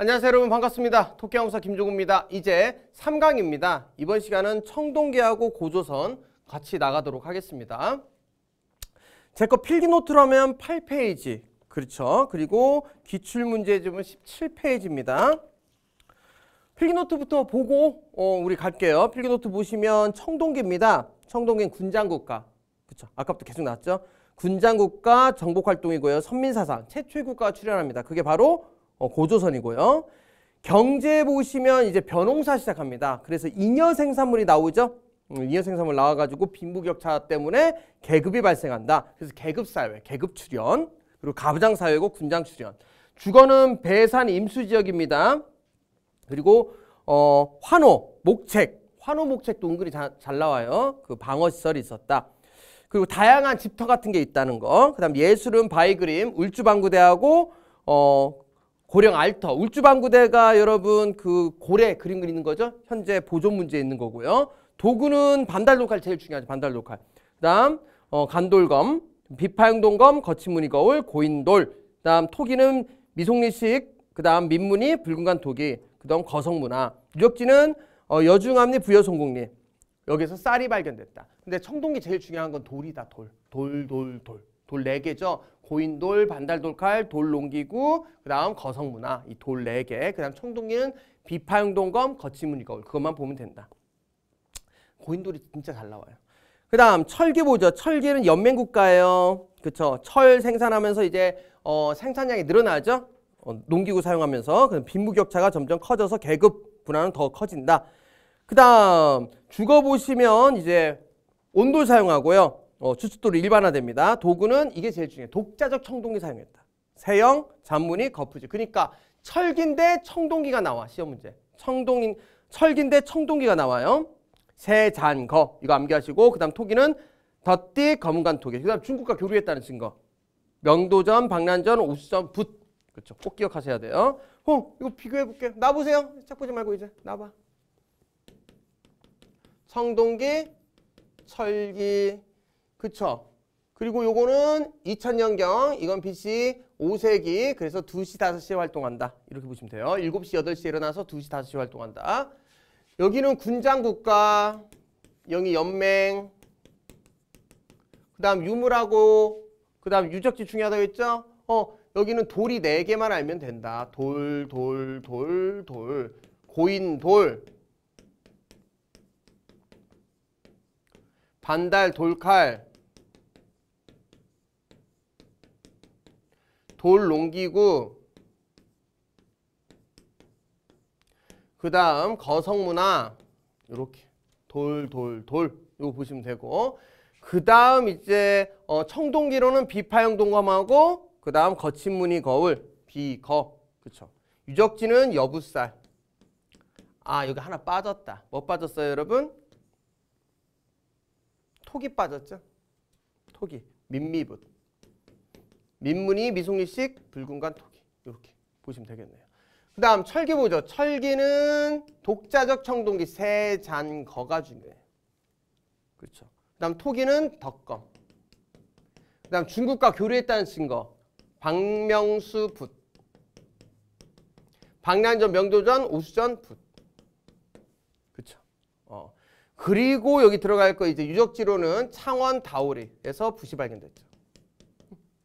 안녕하세요 여러분 반갑습니다. 토끼왕사 김종우입니다. 이제 3강입니다. 이번 시간은 청동계하고 고조선 같이 나가도록 하겠습니다. 제 거 필기노트로 하면 8페이지 그렇죠. 그리고 기출문제집은 17페이지입니다. 필기노트부터 보고 어, 우리 갈게요. 필기노트 보시면 청동계입니다. 청동계는 군장국가 그렇죠. 아까부터 계속 나왔죠. 군장국가 정복활동이고요. 선민사상 최초의 국가가 출현합니다. 그게 바로 어, 고조선이고요. 경제 보시면 이제 변홍사 시작합니다. 그래서 인여 생산물이 나오죠. 인여 음, 생산물 나와가지고 빈부격차 때문에 계급이 발생한다. 그래서 계급사회, 계급 출현 그리고 가부장사회고 군장 출현 주거는 배산 임수지역입니다. 그리고 어, 환호, 목책, 환호 목책도 은근히 자, 잘 나와요. 그 방어시설이 있었다. 그리고 다양한 집터 같은 게 있다는 거. 그 다음 예술은 바이그림, 울주방구대하고 어, 고령 알터, 울주방구대가 여러분 그 고래 그림 그리는 거죠. 현재 보존 문제에 있는 거고요. 도구는 반달 로칼 제일 중요하죠. 반달 로칼. 그다음 어, 간돌검, 비파형동검, 거친무늬 거울, 고인돌. 그다음 토기는 미송리식, 그다음 민무늬, 붉은간 토기, 그다음 거성문화. 유적지는 어, 여중암리, 부여성공리 여기서 쌀이 발견됐다. 근데 청동기 제일 중요한 건 돌이다. 돌, 돌, 돌, 돌. 돌 네개죠 고인돌, 반달돌칼, 돌농기구, 그 다음 거성문화, 이 돌 네개그 다음 청동기는 비파용동검, 거치문이거울. 그것만 보면 된다. 고인돌이 진짜 잘 나와요. 그 다음 철기 보죠. 철기는 연맹국가예요. 그쵸. 철 생산하면서 이제 어, 생산량이 늘어나죠. 어, 농기구 사용하면서 그럼 빈부격차가 점점 커져서 계급 분화는 더 커진다. 그 다음 죽어보시면 이제 온돌 사용하고요. 어, 주춧돌이 일반화됩니다. 도구는 이게 제일 중요해. 독자적 청동기 사용했다. 세형, 잔무늬, 거푸지. 그러니까 철긴데 청동기가 나와. 시험 문제. 청동인 철긴데 청동기가 나와요. 세, 잔, 거. 이거 암기하시고 그다음 토기는 덧띠, 검은관 토기. 그다음 중국과 교류했다는 증거. 명도전, 박난전, 오수전, 붓. 그렇죠. 꼭 기억하셔야 돼요. 어, 이거 비교해 볼게요. 나 보세요. 책 보지 말고 이제 나 봐. 청동기, 철기, 그쵸? 그리고 요거는 2000년경 이건 BC 5세기 그래서 2시 5시에 활동한다. 이렇게 보시면 돼요. 7시 8시에 일어나서 2시 5시에 활동한다. 여기는 군장국가 영이 연맹 그 다음 유물하고 그 다음 유적지 중요하다고 했죠? 어 여기는 돌이 4개만 알면 된다. 돌, 돌, 돌, 돌 고인 돌 반달 돌칼 돌 농기구 그 다음 거성문화 이렇게 돌 돌돌 이거 보시면 되고 그 다음 이제 어, 청동기로는 비파형 동검하고 그 다음 거친무늬 거울 비 거 그쵸 유적지는 여부살아 여기 하나 빠졌다 뭐 빠졌어요 여러분? 토기 빠졌죠? 토기 민미붓 민문이 미송리식, 붉은간, 토기 이렇게 보시면 되겠네요. 그 다음 철기 보죠. 철기는 독자적 청동기 세 잔 거가 중요해요. 그렇죠. 그 다음 토기는 덕검. 그 다음 중국과 교류했다는 증거. 박명수 붓. 박량전, 명도전, 오수전 붓. 그렇죠. 어. 그리고 여기 들어갈 거 이제 유적지로는 창원 다오리에서 붓이 발견됐죠.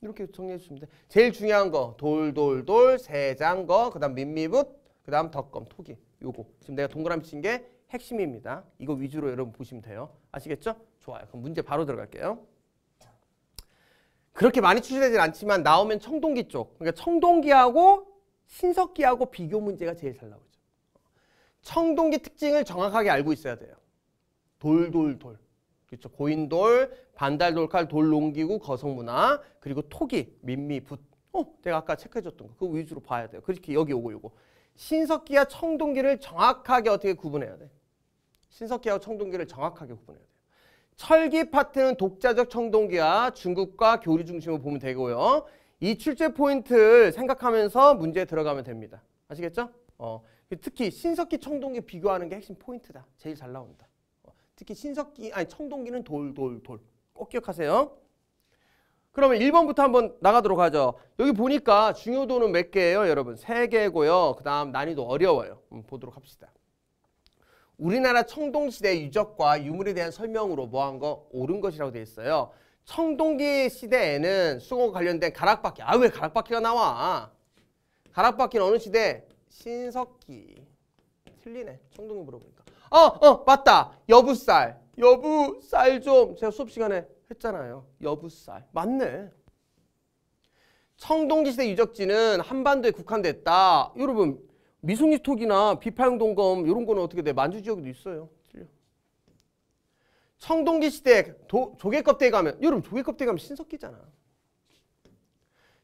이렇게 정리해 주시면 돼. 제일 중요한 거 돌돌돌 세장거 그다음 민미붓 그다음 덕검 토기 요거 지금 내가 동그라미 친 게 핵심입니다. 이거 위주로 여러분 보시면 돼요. 아시겠죠? 좋아요. 그럼 문제 바로 들어갈게요. 그렇게 많이 출제되진 않지만 나오면 청동기 쪽. 그러니까 청동기하고 신석기하고 비교 문제가 제일 잘 나오죠. 청동기 특징을 정확하게 알고 있어야 돼요. 돌돌돌. 그렇죠. 고인돌, 반달돌칼, 돌농기구, 거성문화, 그리고 토기, 민미붓. 어, 내가 아까 체크해줬던 거. 그 위주로 봐야 돼요. 그렇게 여기 오고 요거. 신석기와 청동기를 정확하게 어떻게 구분해야 돼? 신석기와 청동기를 정확하게 구분해야 돼. 철기 파트는 독자적 청동기와 중국과 교류 중심으로 보면 되고요. 이 출제 포인트를 생각하면서 문제에 들어가면 됩니다. 아시겠죠? 어, 특히 신석기 청동기 비교하는 게 핵심 포인트다. 제일 잘나옵다 특히 신석기, 아니 청동기는 돌, 돌, 돌. 꼭 기억하세요. 그러면 1번부터 한번 나가도록 하죠. 여기 보니까 중요도는 몇 개예요, 여러분? 3개고요. 그 다음 난이도 어려워요. 보도록 합시다. 우리나라 청동시대 유적과 유물에 대한 설명으로 뭐한 거? 옳은 것이라고 되어 있어요. 청동기 시대에는 수거 관련된 가락바퀴. 아, 왜 가락바퀴가 나와? 가락바퀴는 어느 시대? 신석기. 틀리네. 청동기 물어보니까. 어, 어, 맞다. 여부살 여부, 살 좀. 제가 수업 시간에 했잖아요. 여부, 살 맞네. 청동기시대 유적지는 한반도에 국한됐다. 여러분, 미숭이톡이나 비파형동검 이런 거는 어떻게 돼? 만주 지역에도 있어요. 틀려. 청동기 시대 조개껍데기 가면 여러분 조개껍데기 가면 신석기잖아.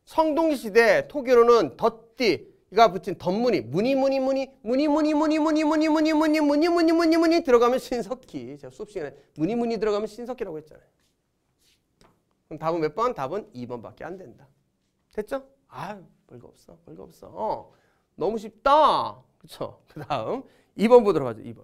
청동기 시대 토기로는 덧띠 가 붙인 덧무이 무늬 무늬 무늬 무늬 무늬 무늬 무늬 무늬 무늬 무늬 무늬 무늬 무늬 무늬 들어가면 신석기 제가 수업 시간에 무늬 무늬 들어가면 신석기라고 했잖아요. 그럼 답은 몇 번? 답은 2번밖에 안 된다. 됐죠? 아유 별거 없어 별거 없어. 어, 너무 쉽다. 그쵸그 다음 2번 보도록 하죠. 2번.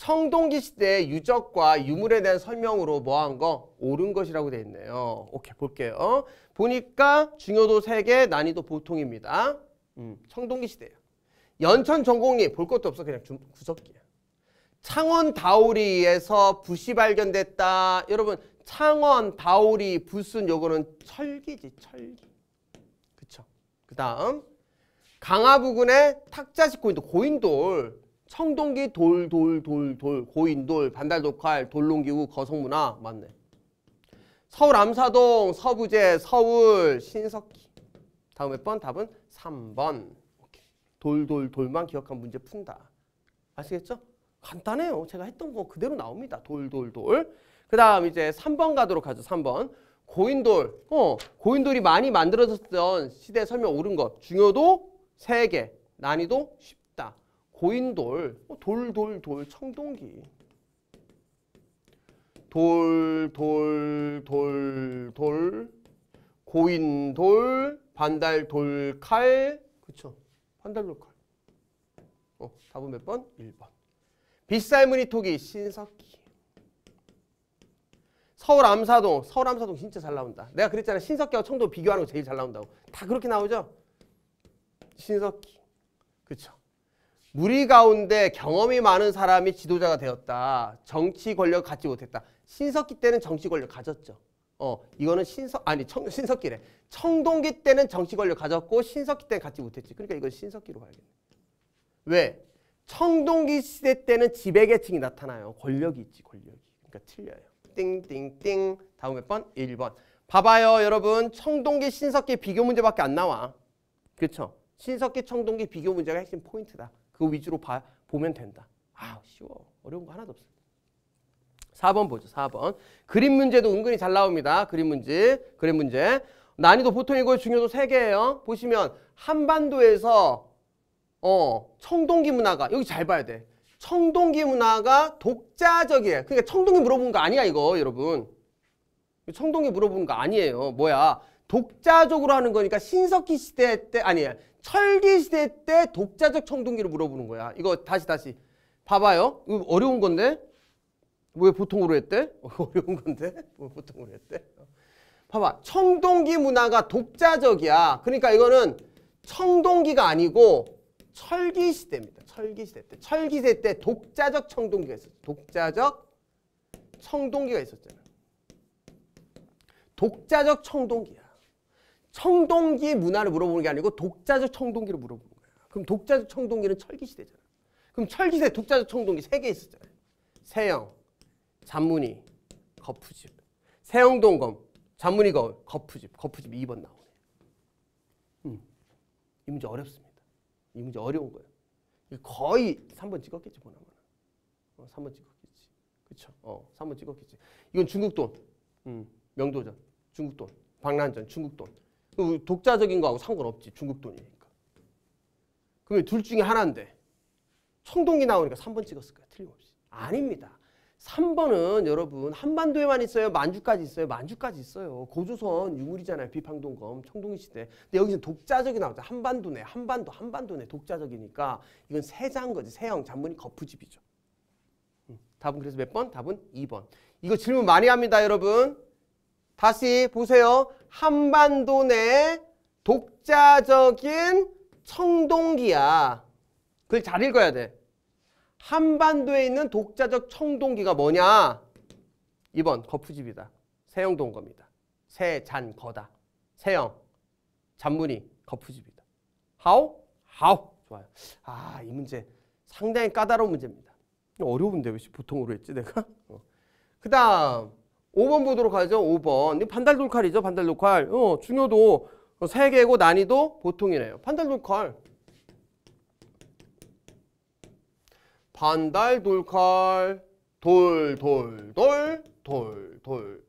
성동기 시대의 유적과 유물에 대한 설명으로 뭐한 거? 옳은 것이라고 되어 있네요. 오케이, 볼게요. 보니까 중요도 3개, 난이도 보통입니다. 음, 성동기 시대예요. 연천 전공이볼 것도 없어. 그냥 구석기야. 창원 다오리에서 붓이 발견됐다. 여러분, 창원, 다오리, 붓은 요거는 철기지, 철기. 그쵸. 그 다음, 강화부근에 탁자식 고인돌, 고인돌. 청동기 돌돌돌돌 고인돌 반달독칼 돌농기구 거성문화 맞네 서울 암사동 서부제 서울 신석기 다음 몇번 답은 3번 돌돌 돌만 기억한 문제 푼다 아시겠죠? 간단해요 제가 했던 거 그대로 나옵니다 돌돌돌 그 다음 이제 3번 가도록 하죠 3번 고인돌 어 고인돌이 많이 만들어졌던 시대 설명 옳은 것 중요도 3개 난이도 10 고인돌, 돌돌돌 뭐 청동기. 돌돌돌돌 고인돌 반달돌 칼 그쵸 반달돌 칼 어, 답은 몇 번? 1번 빗살무늬 토기 신석기 서울 암사동 서울 암사동 진짜 잘 나온다 내가 그랬잖아 신석기와 청도 비교하는 거 제일 잘 나온다고 다 그렇게 나오죠? 신석기 그쵸 무리 가운데 경험이 많은 사람이 지도자가 되었다. 정치 권력 을 갖지 못했다. 신석기 때는 정치 권력 을 가졌죠. 어, 이거는 신석 아니 청, 신석기래. 청동기 때는 정치 권력 을 가졌고 신석기 때는 갖지 못했지. 그러니까 이건 신석기로 봐야겠네. 왜? 청동기 시대 때는 지배계층이 나타나요. 권력이 있지, 권력이. 그러니까 틀려요. 띵띵띵. 다음 몇 번? 1번. 봐봐요, 여러분. 청동기, 신석기 비교 문제밖에 안 나와. 그렇죠? 신석기, 청동기 비교 문제가 핵심 포인트다. 그 위주로 봐, 보면 된다. 아 쉬워. 어려운 거 하나도 없습니다. 4번 보죠. 4번. 그림 문제도 은근히 잘 나옵니다. 그림 문제. 그림 문제. 난이도 보통이고 중요도 3개예요. 보시면 한반도에서 어 청동기 문화가 여기 잘 봐야 돼. 청동기 문화가 독자적이에요. 그러니까 청동기 물어본 거 아니야 이거 여러분. 청동기 물어본거 아니에요. 뭐야. 독자적으로 하는 거니까 신석기 시대 때 아니에요. 철기시대 때 독자적 청동기를 물어보는 거야. 이거 다시 다시. 봐봐요. 이거 어려운 건데. 왜 보통으로 했대? 어, 어려운 건데? 왜 보통으로 했대? 어. 봐봐. 청동기 문화가 독자적이야. 그러니까 이거는 청동기가 아니고 철기시대입니다. 철기시대 때. 철기시대 때 독자적 청동기가 있었어. 독자적 청동기가 있었잖아. 독자적 청동기야. 청동기 문화를 물어보는 게 아니고 독자적 청동기를 물어보는 거예요. 그럼 독자적 청동기는 철기시대잖아. 그럼 철기시대 독자적 청동기 세 개 있었잖아요. 세영, 잔문이, 거푸집. 세영동검, 잔문이 검, 거푸집. 거푸집 2번 나오네. 음. 이 문제 어렵습니다. 이 문제 어려운 거예요. 거의 3번 찍었겠지, 보나마나. 어, 3번 찍었겠지. 그쵸? 어, 3번 찍었겠지. 이건 중국 돈. 음, 명도전. 중국 돈. 박란전. 중국 돈. 그 독자적인 거하고 상관없지. 중국 돈이니까. 그러면 둘 중에 하나인데 청동이 나오니까 3번 찍었을 거야. 틀림없이. 아닙니다. 3번은 여러분 한반도에만 있어요? 만주까지 있어요? 만주까지 있어요. 고조선 유물이잖아요. 비팡동검 청동기 시대. 근데 여기서 독자적이 나오죠. 한반도네. 한반도 한반도네. 독자적이니까 이건 세장 거지. 세형 잔문이 거푸집이죠. 음, 답은 그래서 몇 번? 답은 2번. 이거 질문 많이 합니다. 여러분. 다시 보세요. 한반도 내 독자적인 청동기야. 그걸 잘 읽어야 돼. 한반도에 있는 독자적 청동기가 뭐냐? 2번 거푸집이다. 세영동거입니다. 세 잔거다. 세영, 잔문이 거푸집이다. 하오? 하오. 좋아요. 아, 이 문제 상당히 까다로운 문제입니다. 어려운데 왜 보통으로 했지 내가? 어. 그 다음 5번 보도록 하죠. 5번. 반달 돌칼이죠. 반달 돌칼. 어, 중요도 3개고 난이도 보통이네요. 반달 돌칼. 반달 돌칼. 돌, 돌, 돌, 돌, 돌.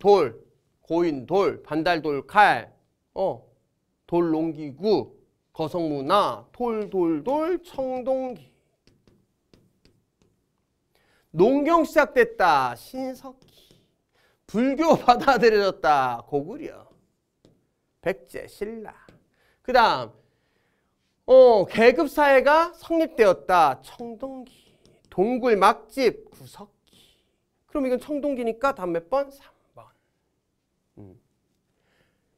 돌, 고인 돌, 반달 돌 칼, 어, 돌 농기구, 거성문화, 돌, 돌, 돌, 청동기. 농경 시작됐다. 신석기 불교 받아들여졌다. 고구려. 백제, 신라. 그 다음 어, 계급 사회가 성립되었다. 청동기. 동굴 막집 구석기. 그럼 이건 청동기니까 다음 몇 번? 3번. 음.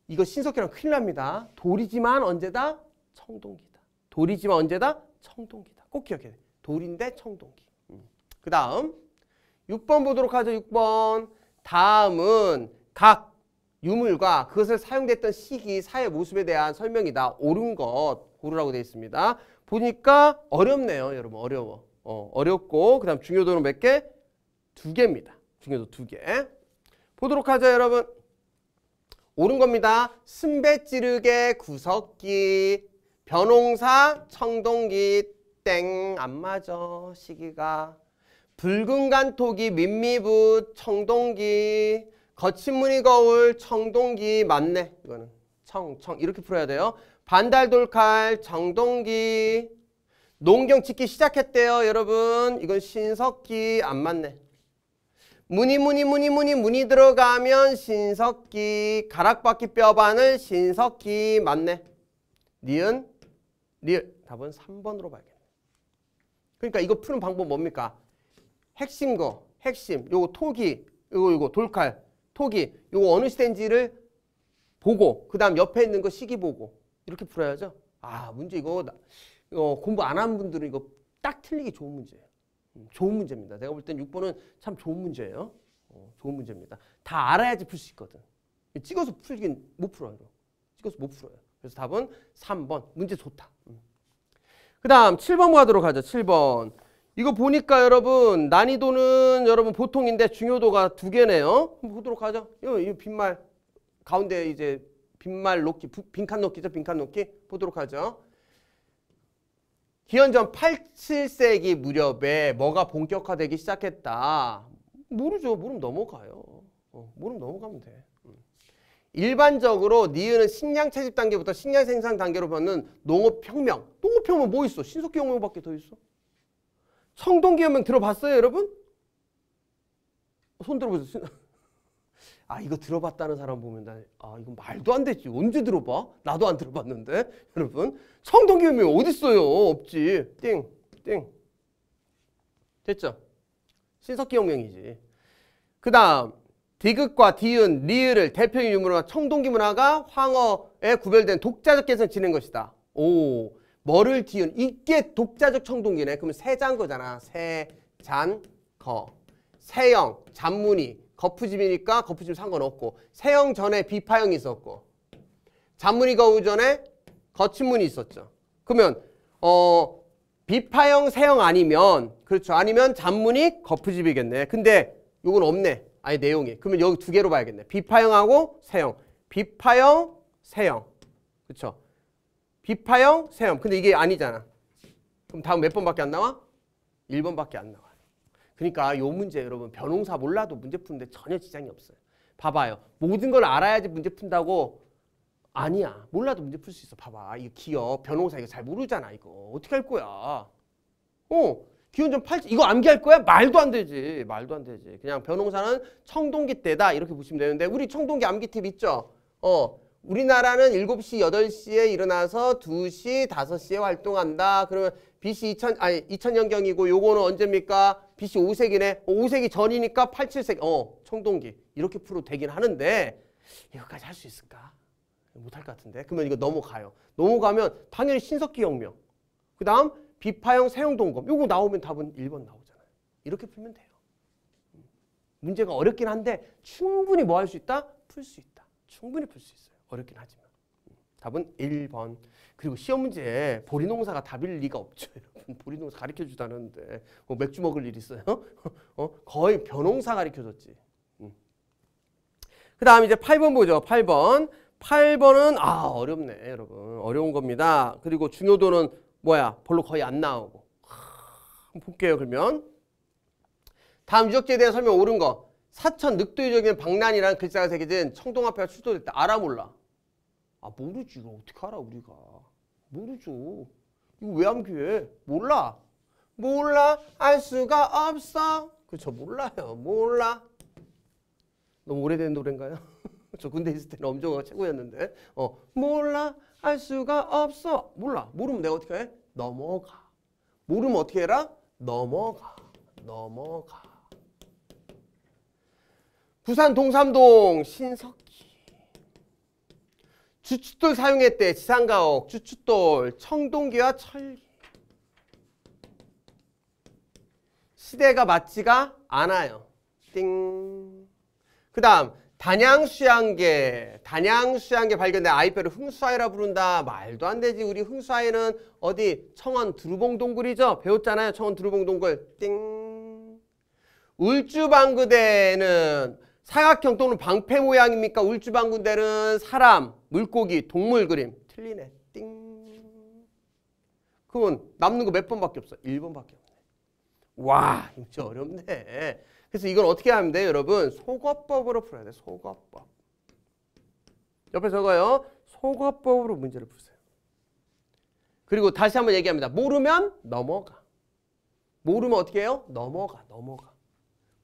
이거 신석기랑 큰일 납니다. 돌이지만 언제다? 청동기다. 돌이지만 언제다? 청동기다. 꼭 기억해야 돼. 돌인데 청동기. 그 다음 6번 보도록 하죠. 6번 다음은 각 유물과 그것을 사용됐던 시기, 사회 모습에 대한 설명이다. 옳은 것 고르라고 되어 있습니다. 보니까 어렵네요. 여러분 어려워. 어, 어렵고 그 다음 중요도는 몇 개? 두 개입니다. 중요도 두 개. 보도록 하죠 여러분. 옳은 겁니다. 순배찌르게 구석기 변홍사 청동기 땡 안 맞아 시기가 붉은 간토기, 민미부 청동기, 거친 무늬 거울, 청동기 맞네. 이거는 청, 청 이렇게 풀어야 돼요. 반달돌칼, 정동기, 농경 짓기 시작했대요. 여러분 이건 신석기 안 맞네. 무늬 무늬 무늬 무늬 무늬 들어가면 신석기 가락바퀴 뼈바늘 신석기 맞네. 니은 니은 답은 3번으로 봐야겠네. 그러니까 이거 푸는 방법 뭡니까? 핵심 거, 핵심, 요거 토기, 요거 요거 돌칼, 토기, 요거 어느 시대인지를 보고 그 다음 옆에 있는 거 시기 보고 이렇게 풀어야죠. 아 문제 이거, 나, 이거 어, 공부 안 한 분들은 이거 딱 틀리기 좋은 문제예요. 음, 좋은 문제입니다. 내가 볼 땐 6번은 참 좋은 문제예요. 어, 좋은 문제입니다. 다 알아야지 풀 수 있거든. 찍어서 풀긴 못 풀어요. 찍어서 못 풀어요. 그래서 답은 3번. 문제 좋다. 음. 그 다음 7번 가도록 하죠. 7번. 이거 보니까 여러분 난이도는 여러분 보통인데 중요도가 두 개네요. 보도록 하죠. 이 빈말 가운데 이제 빈말 놓기, 빈칸 놓기죠. 빈칸 놓기 보도록 하죠. 기원전 8, 7세기 무렵에 뭐가 본격화되기 시작했다. 모르죠. 모르면 넘어가요. 어, 모르면 넘어가면 돼. 음. 일반적으로 니은은 식량 채집 단계부터 식량 생산 단계로 보는 농업혁명. 농업혁명 뭐 있어? 신속경영밖에 더 있어? 성동기연명 들어봤어요, 여러분? 손 들어보세요. 아, 이거 들어봤다는 사람 보면 아, 이거 말도 안 되지. 언제 들어봐? 나도 안 들어봤는데. 여러분, 성동기연명 어딨어요? 없지. 띵, 띵. 됐죠? 신석기연명이지. 그 다음, 디귿과 디은, 리을을 대표인 유물로 청동기 문화가 황어에 구별된 독자적 개성 지낸 것이다. 오, 뭐를 기운 이게 독자적 청동기네. 그럼 세잔 거잖아. 세잔 거. 세형 잔무늬 거푸집이니까 거푸집 상관없고 세형 전에 비파형이 있었고 잔무늬 거우 전에 거친문이 있었죠. 그러면 어 비파형 세형 아니면 그렇죠. 아니면 잔무늬 거푸집이겠네. 근데 요건 없네. 아예 내용이. 그러면 여기 두 개로 봐야겠네. 비파형하고 세형. 비파형, 세형. 그렇죠. 비파형 세럼. 근데 이게 아니잖아. 그럼 다음 몇 번밖에 안 나와? 1번밖에 안 나와. 그러니까 요 문제 여러분 변홍사 몰라도 문제 푸는데 전혀 지장이 없어요. 봐봐요. 모든 걸 알아야지 문제 푼다고 아니야. 몰라도 문제 풀 수 있어. 봐봐. 아, 이 기업 변홍사 이거 잘 모르잖아. 이거 어떻게 할 거야? 어. 기운 팔지. 이거 암기할 거야? 말도 안 되지. 말도 안 되지. 그냥 변홍사는 청동기 때다 이렇게 보시면 되는데 우리 청동기 암기팁 있죠? 어. 우리나라는 7시, 8시에 일어나서 2시, 5시에 활동한다. 그러면 BC 2000, 아니 2000년경이고 요거는 언제입니까? BC 5세기네. 5세기 어, 전이니까 8, 7세기. 어, 청동기. 이렇게 풀어도 되긴 하는데 이거까지 할 수 있을까? 못할 것 같은데. 그러면 이거 넘어가요. 넘어가면 당연히 신석기 혁명. 그 다음 비파형 세형 동검. 요거 나오면 답은 1번 나오잖아요. 이렇게 풀면 돼요. 음. 문제가 어렵긴 한데 충분히 뭐 할 수 있다? 풀 수 있다. 충분히 풀 수 있어요. 어렵긴 하지만. 답은 1번. 그리고 시험 문제에 보리농사가 답일 리가 없죠. 여러분. 보리농사 가르쳐 주다는데 뭐 맥주 먹을 일 있어요? 어? 거의 벼농사 가르쳐 줬지. 음. 그 다음 이제 8번 보죠. 8번. 8번은 아 어렵네 여러분. 어려운 겁니다. 그리고 중요도는 뭐야 별로 거의 안 나오고. 하, 볼게요 그러면. 다음 유적지에 대한 설명 옳은 거. 사천 늑도 유적인 박란이라는 글자가 새겨진 청동 앞에 출토됐다. 알아 몰라. 아 모르지 이거 어떡하라 우리가 모르죠 이거 외암기회 몰라 몰라 알 수가 없어 그저 몰라요 몰라 너무 오래된 노래인가요? 저 군대 있을 때는 엄정화가 최고였는데 어 몰라 알 수가 없어 몰라 모르면 내가 어떻게 해? 넘어가 모르면 어떻게 해라? 넘어가 넘어가 부산 동삼동 신석기 주춧돌 사용했대. 지상가옥, 주춧돌, 청동기와 철기. 시대가 맞지가 않아요. 띵. 그 다음 단양수양계. 단양수양계 발견된 아이패를 흥수아이라 부른다. 말도 안 되지. 우리 흥수아이는 어디 청원 두루봉 동굴이죠. 배웠잖아요. 청원 두루봉 동굴. 띵. 울주방구대는 사각형 또는 방패 모양입니까? 울주방군대는 사람, 물고기, 동물 그림. 틀리네. 띵. 그건 남는 거 몇 번밖에 없어? 1번밖에 없네. 와, 진짜 어렵네. 그래서 이걸 어떻게 하면 돼 여러분? 소거법으로 풀어야 돼, 소거법. 옆에 적어요. 소거법으로 문제를 푸세요. 그리고 다시 한번 얘기합니다. 모르면 넘어가. 모르면 어떻게 해요? 넘어가, 넘어가.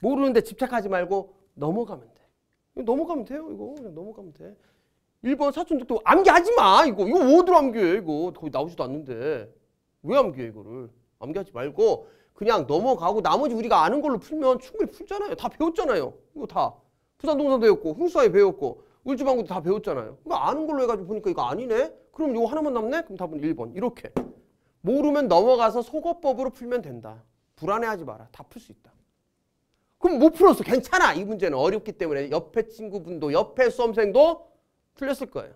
모르는데 집착하지 말고 넘어가면 돼. 넘어가면 돼요, 이거. 그냥 넘어가면 돼. 1번 사촌득도 암기하지 마, 이거. 이거 어디로 암기해, 이거. 거의 나오지도 않는데. 왜 암기해, 이거를. 암기하지 말고 그냥 넘어가고 나머지 우리가 아는 걸로 풀면 충분히 풀잖아요. 다 배웠잖아요. 이거 다. 부산동산 배웠고 흥수아에 배웠고 울주방구도 다 배웠잖아요. 그러 아는 걸로 해가지고 보니까 이거 아니네? 그럼 이거 하나만 남네? 그럼 답은 1번. 이렇게. 모르면 넘어가서 속어법으로 풀면 된다. 불안해하지 마라. 다 풀 수 있다. 그럼 못 풀었어. 괜찮아. 이 문제는 어렵기 때문에 옆에 친구분도 옆에 수험생도 틀렸을 거예요.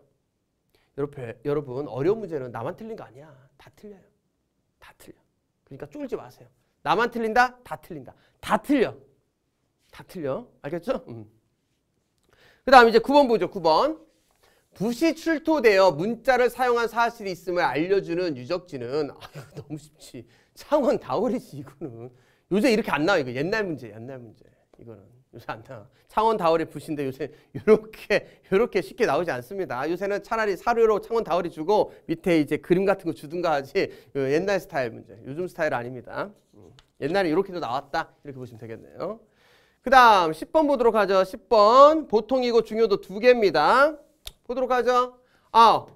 옆에, 여러분 어려운 문제는 나만 틀린 거 아니야. 다 틀려요. 다 틀려. 그러니까 쫄지 마세요. 나만 틀린다? 다 틀린다. 다 틀려. 다 틀려. 알겠죠? 음. 그 다음 이제 9번 보죠. 9번. 붓이 출토되어 문자를 사용한 사실이 있음을 알려주는 유적지는 아 너무 쉽지. 창원 다오리지 이거는. 요새 이렇게 안 나와요. 이거 옛날 문제, 옛날 문제. 이거는 요새 안 나와. 창원 다월이 붓인데 요새 이렇게 이렇게 쉽게 나오지 않습니다. 요새는 차라리 사료로 창원 다월이 주고 밑에 이제 그림 같은 거 주든가 하지 그 옛날 스타일 문제. 요즘 스타일 아닙니다. 음. 옛날에 이렇게도 나왔다. 이렇게 보시면 되겠네요. 그 다음 10번 보도록 하죠. 10번 보통이고 중요도 두 개입니다. 보도록 하죠. 아,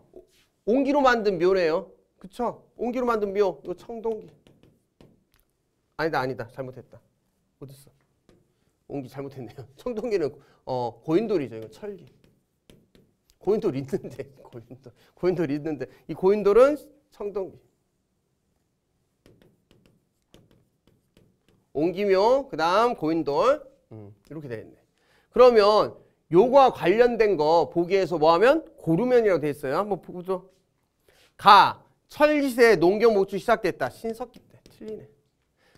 옹기로 만든 묘래요. 그쵸? 옹기로 만든 묘. 이 청동기. 아니다 아니다 잘못했다. 어딨어? 옹기 잘못했네요. 청동기는 어, 고인돌이죠. 이거 철기. 고인돌 있는데 고인돌 고인돌 있는데 이 고인돌은 청동기. 옹기묘 그다음 고인돌 음, 이렇게 되어 네 그러면 요과 관련된 거 보기에서 뭐하면 고르면이라고 돼 있어요. 한번 보죠. 가 철기세 농경목축 시작됐다. 신석기 때 틀리네.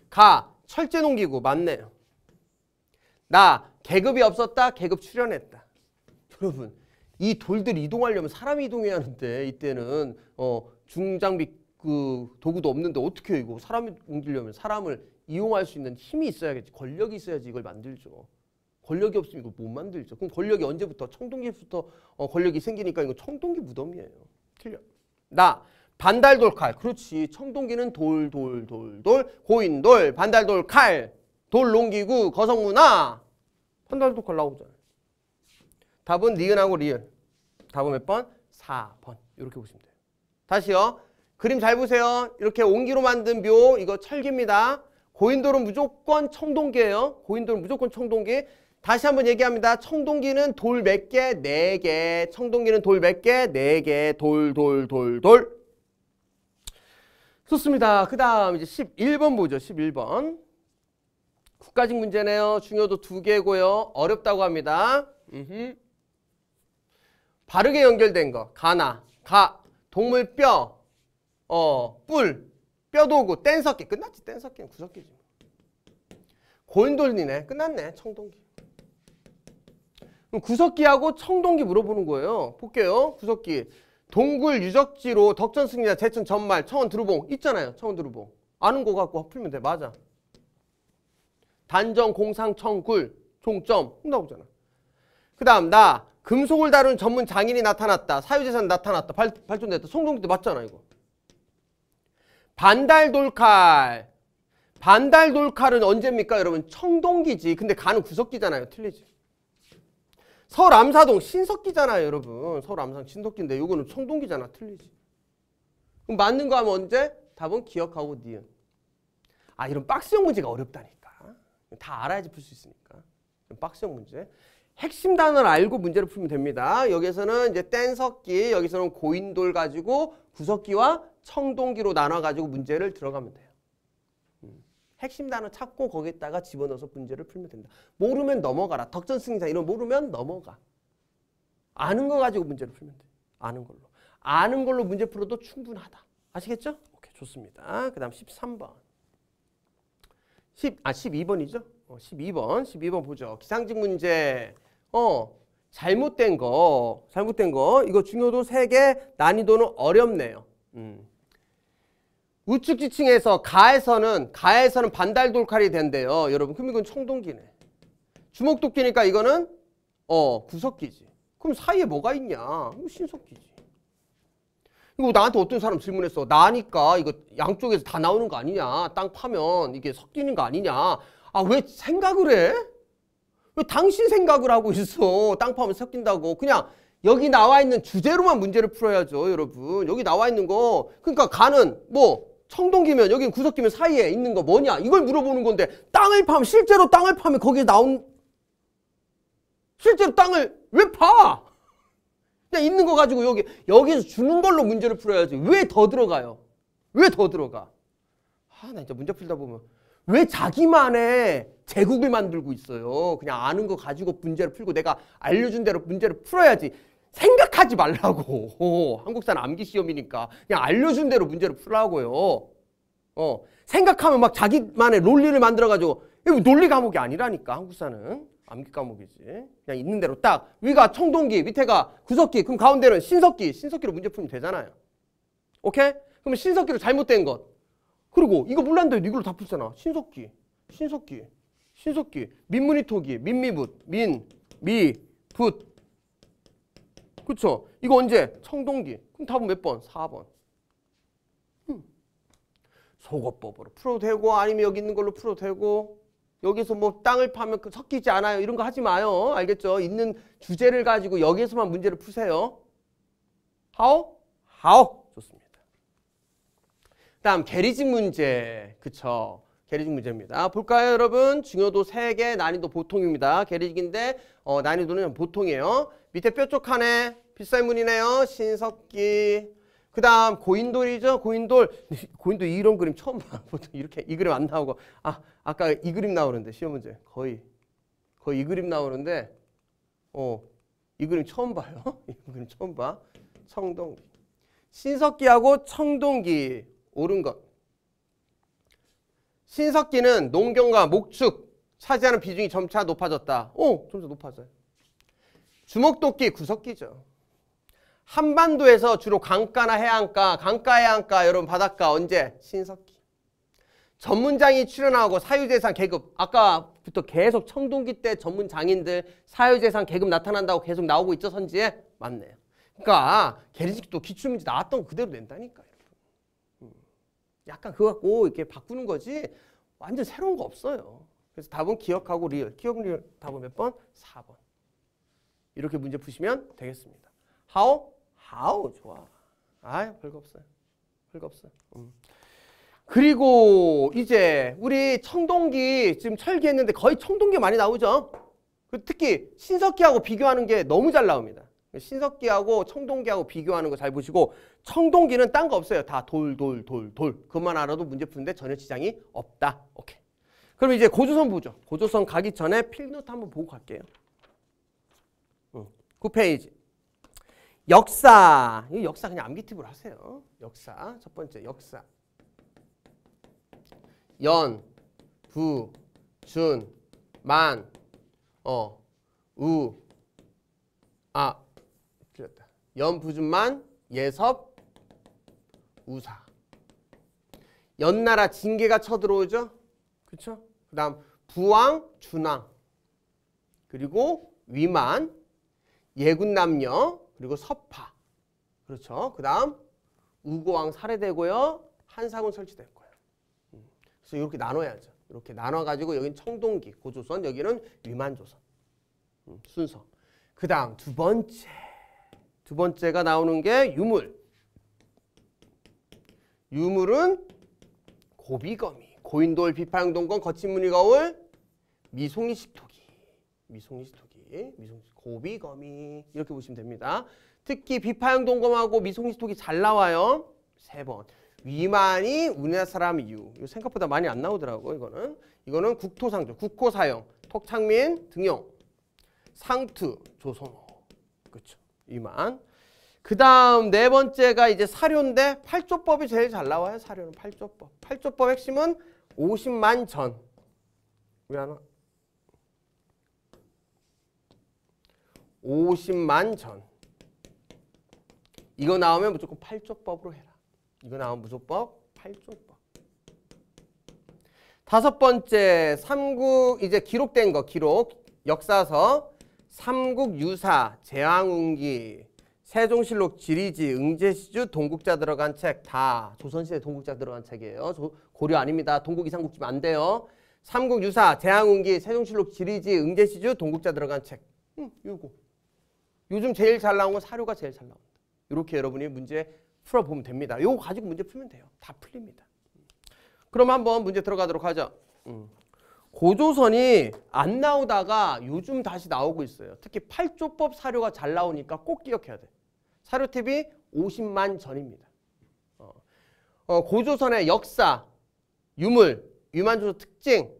가 철제 농기구 맞네요. 나 계급이 없었다 계급 출연했다. 여러분 이 돌들 이동하려면 사람 이동해야 하는데 이때는 어 중장비 그 도구도 없는데 어떻게 해요 이거 사람 옮기려면 사람을 이용할 수 있는 힘이 있어야겠지 권력이 있어야지 이걸 만들죠. 권력이 없으면 이거 못 만들죠. 그럼 권력이 언제부터 청동기부터 어, 권력이 생기니까 이거 청동기 무덤이에요. 틀려. 나 반달돌 칼. 그렇지. 청동기는 돌, 돌, 돌, 돌. 고인돌, 반달돌 칼. 돌농기구, 거성문화. 반달돌 칼 나오잖아. 답은 니은하고 리을. 답은 몇 번? 4번. 이렇게 보시면 돼요. 다시요. 그림 잘 보세요. 이렇게 온기로 만든 묘. 이거 철기입니다. 고인돌은 무조건 청동기예요. 고인돌은 무조건 청동기. 다시 한번 얘기합니다. 청동기는 돌 몇 개? 네개 청동기는 돌 몇 개? 네개 돌, 돌, 돌, 돌. 좋습니다. 그 다음 이제 11번 보죠. 11번. 국가직 문제네요. 중요도 두 개고요. 어렵다고 합니다. 음흠. 바르게 연결된 거. 가나, 가, 동물 뼈, 어, 뿔, 뼈도구, 뗀 석기. 끝났지. 뗀 석기는 구석기지. 고인돌리네. 끝났네. 청동기. 그럼 구석기하고 청동기 물어보는 거예요. 볼게요. 구석기. 동굴 유적지로 덕전 승리자 제천 전말 청원 두루봉 있잖아요 청원 두루봉 아는 거 갖고 풀면 돼 맞아 단정 공상 청굴 종점 나오잖아 그 다음 나 금속을 다루 전문 장인이 나타났다 사유재산 나타났다 발, 발전됐다 송동기도 맞잖아 이거 반달 돌칼 반달 돌칼은 언제입니까 여러분 청동기지 근데 가는 구석기잖아요 틀리지 서울 사동 신석기잖아요 여러분 서울 암사동 신석기인데 이거는 청동기잖아 틀리지 그럼 맞는 거 하면 언제? 답은 기억하고 니은 아 이런 박스형 문제가 어렵다니까 다 알아야지 풀 수 있으니까 박스형 문제 핵심 단어를 알고 문제를 풀면 됩니다 여기서는 이제 뗀석기 여기서는 고인돌 가지고 구석기와 청동기로 나눠 가지고 문제를 들어가면 돼요 핵심 단어 찾고 거기다가 에 집어넣어서 문제를 풀면 된다. 모르면 넘어가라. 덕전 승리자 이런 모르면 넘어가. 아는 거 가지고 문제를 풀면 돼. 아는 걸로. 아는 걸로 문제 풀어도 충분하다. 아시겠죠? 오케이 좋습니다. 그 다음 13번. 10, 아 12번이죠? 어, 12번. 12번 보죠. 기상직 문제. 어 잘못된 거. 잘못된 거. 이거 중요도 3개 난이도는 어렵네요. 음. 우측 지층에서 가에서는 가에서는 반달 돌칼이 된대요. 여러분 그럼 이건 청동기네. 주먹도끼니까 이거는 어 구석기지. 그럼 사이에 뭐가 있냐? 신석기지. 이거 나한테 어떤 사람 질문했어. 나니까 이거 양쪽에서 다 나오는 거 아니냐. 땅 파면 이게 섞이는 거 아니냐. 아 왜 생각을 해? 왜 당신 생각을 하고 있어. 땅 파면 섞인다고. 그냥 여기 나와 있는 주제로만 문제를 풀어야죠, 여러분. 여기 나와 있는 거. 그러니까 가는 뭐 청동기면 여기 구석기면 사이에 있는 거 뭐냐? 이걸 물어보는 건데 땅을 파면 실제로 땅을 파면 거기에 나온 실제로 땅을 왜 파? 그냥 있는 거 가지고 여기 여기서 주는 걸로 문제를 풀어야지. 왜 더 들어가요? 왜 더 들어가? 아, 나 이제 문제 풀다 보면 왜 자기만의 제국을 만들고 있어요? 그냥 아는 거 가지고 문제를 풀고 내가 알려준 대로 문제를 풀어야지. 생각하지 말라고. 어, 한국사 암기 시험이니까 그냥 알려준 대로 문제를 풀라고요. 어, 생각하면 막 자기만의 논리를 만들어가지고 이거 논리 과목이 아니라니까 한국사는 암기 과목이지. 그냥 있는 대로 딱 위가 청동기, 밑에가 구석기, 그럼 가운데는 신석기, 신석기로 문제 풀면 되잖아요. 오케이? 그럼 신석기로 잘못된 것. 그리고 이거 몰랐는데 이걸로 다 풀잖아. 신석기, 신석기, 신석기, 민무늬토기, 민미붓, 민, 미, 붓, 그쵸? 이거 언제? 청동기. 그럼 답은 몇 번? 4번. 소거법으로 음. 풀어도 되고 아니면 여기 있는 걸로 풀어도 되고 여기서 뭐 땅을 파면 그 섞이지 않아요. 이런 거 하지 마요. 알겠죠? 있는 주제를 가지고 여기에서만 문제를 푸세요. 하오? 하오. 좋습니다. 다음 게리직 문제. 그쵸? 게리직 문제입니다. 볼까요, 여러분? 중요도 3개, 난이도 보통입니다. 게리직인데 어, 난이도는 보통이에요. 밑에 뾰족 칸에 빗살문이네요. 신석기. 그 다음 고인돌이죠. 고인돌. 고인돌 이런 그림 처음 봐. 보통 이렇게 이 그림 안 나오고 아 아까 이 그림 나오는데 시험 문제 거의 거의 이 그림 나오는데 어 이 그림 처음 봐요. 이 그림 처음 봐. 청동기. 신석기하고 청동기 옳은 것. 신석기는 농경과 목축 차지하는 비중이 점차 높아졌다. 오 점차 높아져요. 주먹도끼 구석기죠. 한반도에서 주로 강가나 해안가, 강가 해안가, 여러분 바닷가 언제? 신석기. 전문장이 출연하고 사유재산 계급 아까부터 계속 청동기 때 전문장인들 사유재산 계급 나타난다고 계속 나오고 있죠 선지에 맞네요 그러니까 계리식도 기출문제 나왔던 그대로 낸다니까 음. 약간 그거 갖고 이렇게 바꾸는 거지 완전 새로운 거 없어요 그래서 답은 기억하고 리얼 기억 리얼 답은 몇 번? 4번 이렇게 문제 푸시면 되겠습니다. How? How 좋아. 아, 별거 없어요. 별거 없어요. 음. 그리고 이제 우리 청동기 지금 철기했는데 거의 청동기 많이 나오죠? 특히 신석기하고 비교하는 게 너무 잘 나옵니다. 신석기하고 청동기하고 비교하는 거 잘 보시고 청동기는 딴 거 없어요. 다 돌, 돌, 돌, 돌. 그만 알아도 문제 푸는데 전혀 지장이 없다. 오케이. 그럼 이제 고조선 보죠. 고조선 가기 전에 필노트 한번 보고 갈게요. 9페이지. 역사. 이 역사 그냥 암기 팁으로 하세요. 역사. 첫 번째 역사. 연, 부, 준, 만, 어, 우, 아, 틀렸다. 연, 부, 준, 만, 예섭, 우사. 연나라 징계가 쳐들어오죠? 그쵸? 그 다음 부왕, 준왕. 그리고 위만, 예군 남녀 그리고 서파 그렇죠. 그 다음 우고왕 살해되고요. 한사군 설치됐고요. 음. 그래서 이렇게 나눠야죠. 이렇게 나눠가지고 여기 청동기 고조선 여기는 위만조선 음, 순서. 그 다음 두 번째 두 번째가 나오는 게 유물. 유물은 고비거미, 고인돌, 비파형동건, 거친무늬 거울, 미송이식토기. 미송이식토기. 미송시 고비거미 이렇게 보시면 됩니다. 특히 비파형 동검하고 미성시톡이 잘 나와요. 세 번. 위만이 우리나라 사람 이유. 이거 생각보다 많이 안 나오더라고 이거는. 이거는 국토상조, 국호사형, 톡창민, 등용, 상투, 조선호. 그렇죠. 위만. 그 다음 네 번째가 이제 사료인데 팔조법이 제일 잘 나와요. 사료는 팔조법. 팔조법 핵심은 오십만전 우리 하나 50만 전. 이거 나오면 무조건 8조법으로 해라. 이거 나오면 무조법 8조법. 다섯 번째 삼국 이제 기록된 거 기록 역사서 삼국 유사 제왕운기 세종실록 지리지 응제시주 동국자 들어간 책 다 조선시대 동국자 들어간 책이에요. 고려 아닙니다. 동국 이상 국집 안 돼요. 삼국 유사 제왕운기 세종실록 지리지 응제시주 동국자 들어간 책. 음, 요거. 요즘 제일 잘 나온 건 사료가 제일 잘 나온다. 이렇게 여러분이 문제 풀어보면 됩니다. 요거 가지고 문제 풀면 돼요. 다 풀립니다. 그럼 한번 문제 들어가도록 하죠. 음. 고조선이 안 나오다가 요즘 다시 나오고 있어요. 특히 팔조법 사료가 잘 나오니까 꼭 기억해야 돼. 사료 팁이 50만 전입니다. 어. 어, 고조선의 역사, 유물, 유만조 특징,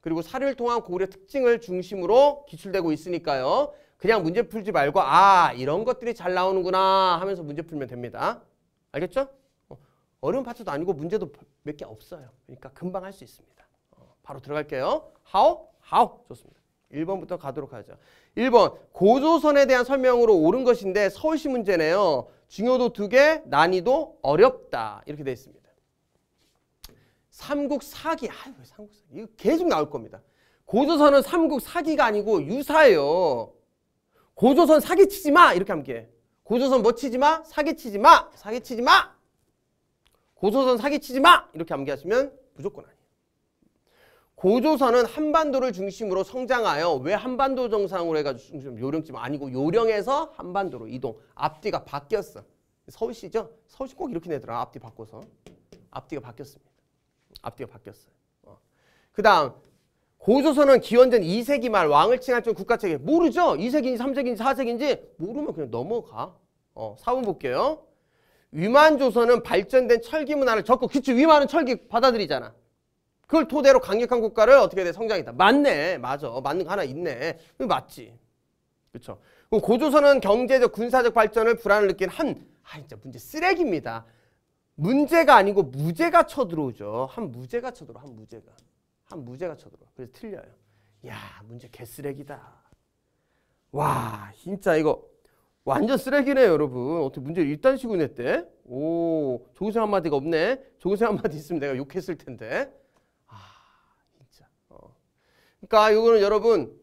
그리고 사료를 통한 고구려 특징을 중심으로 기출되고 있으니까요. 그냥 문제 풀지 말고 아 이런 것들이 잘 나오는구나 하면서 문제 풀면 됩니다. 알겠죠? 어, 어려운 파트도 아니고 문제도 몇 개 없어요. 그러니까 금방 할 수 있습니다. 어, 바로 들어갈게요. how? how? 좋습니다. 1번부터 가도록 하죠. 1번 고조선에 대한 설명으로 옳은 것인데 서울시 문제네요. 중요도 2개, 난이도 어렵다. 이렇게 되어 있습니다. 삼국 사기. 아유, 삼국 사기. 이거 계속 나올 겁니다. 고조선은 삼국 사기가 아니고 유사예요. 고조선 사기치지 마! 이렇게 함께. 돼. 고조선 뭐 치지 마? 사기치지 마! 사기치지 마! 고조선 사기치지 마! 이렇게 함께 하시면 무조건 아니에요. 고조선은 한반도를 중심으로 성장하여 왜 한반도 정상으로 해가지고 중심 요령쯤 아니고 요령에서 한반도로 이동. 앞뒤가 바뀌었어. 서울시죠? 서울시 꼭 이렇게 내더라. 앞뒤 바꿔서. 앞뒤가 바뀌었습니다. 앞뒤가 바뀌었어요. 어. 그 다음 고조선은 기원전 2세기 말 왕을 칭할 줄 국가책에 모르죠. 2세기인지 3세기인지 4세기인지 모르면 그냥 넘어가. 어, 4번 볼게요. 위만조선은 발전된 철기 문화를 적극 그치 위만은 철기 받아들이잖아. 그걸 토대로 강력한 국가를 어떻게 돼? 성장했다. 맞네. 맞아. 맞는 거 하나 있네. 맞지. 그쵸 고조선은 경제적, 군사적 발전을 불안을 느낀 한, 아 진짜 문제 쓰레기입니다. 문제가 아니고 무죄가 쳐들어오죠. 한 무죄가 쳐들어. 한 무죄가. 한 무죄가 쳐들어와. 그래서 틀려요. 야 문제 개쓰레기다. 와 진짜 이거 완전 쓰레기네 여러분. 어떻게 문제를 일단 식으로 냈대? 오 조은생 한마디가 없네. 조은생 한마디 있으면 내가 욕했을 텐데. 아 진짜. 어. 그러니까 이거는 여러분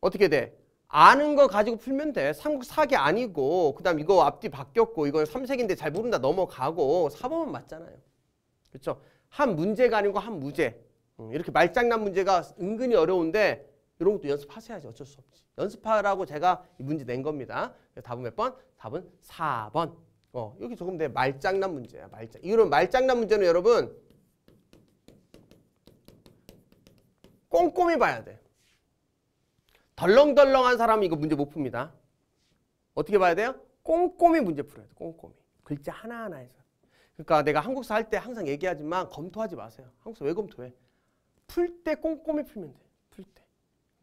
어떻게 돼? 아는 거 가지고 풀면 돼. 삼국사기 아니고 그다음 이거 앞뒤 바뀌었고 이건 삼색인데 잘 모른다 넘어가고 사범은 맞잖아요. 그렇죠? 한 문제가 아니고 한 무죄. 음, 이렇게 말장난 문제가 은근히 어려운데 이런 것도 연습하셔야지 어쩔 수 없지. 연습하라고 제가 이 문제 낸 겁니다. 답은 몇 번? 답은 4번. 어, 여기 조금 내 말장난 문제야. 말장. 이런 말장난 문제는 여러분 꼼꼼히 봐야 돼. 덜렁덜렁한 사람은 이거 문제 못 풉니다. 어떻게 봐야 돼요? 꼼꼼히 문제 풀어야 돼. 꼼꼼히. 글자 하나하나에서. 그러니까 내가 한국사 할 때 항상 얘기하지만 검토하지 마세요. 한국사 왜 검토해? 풀때 꼼꼼히 풀면 돼. 풀 때.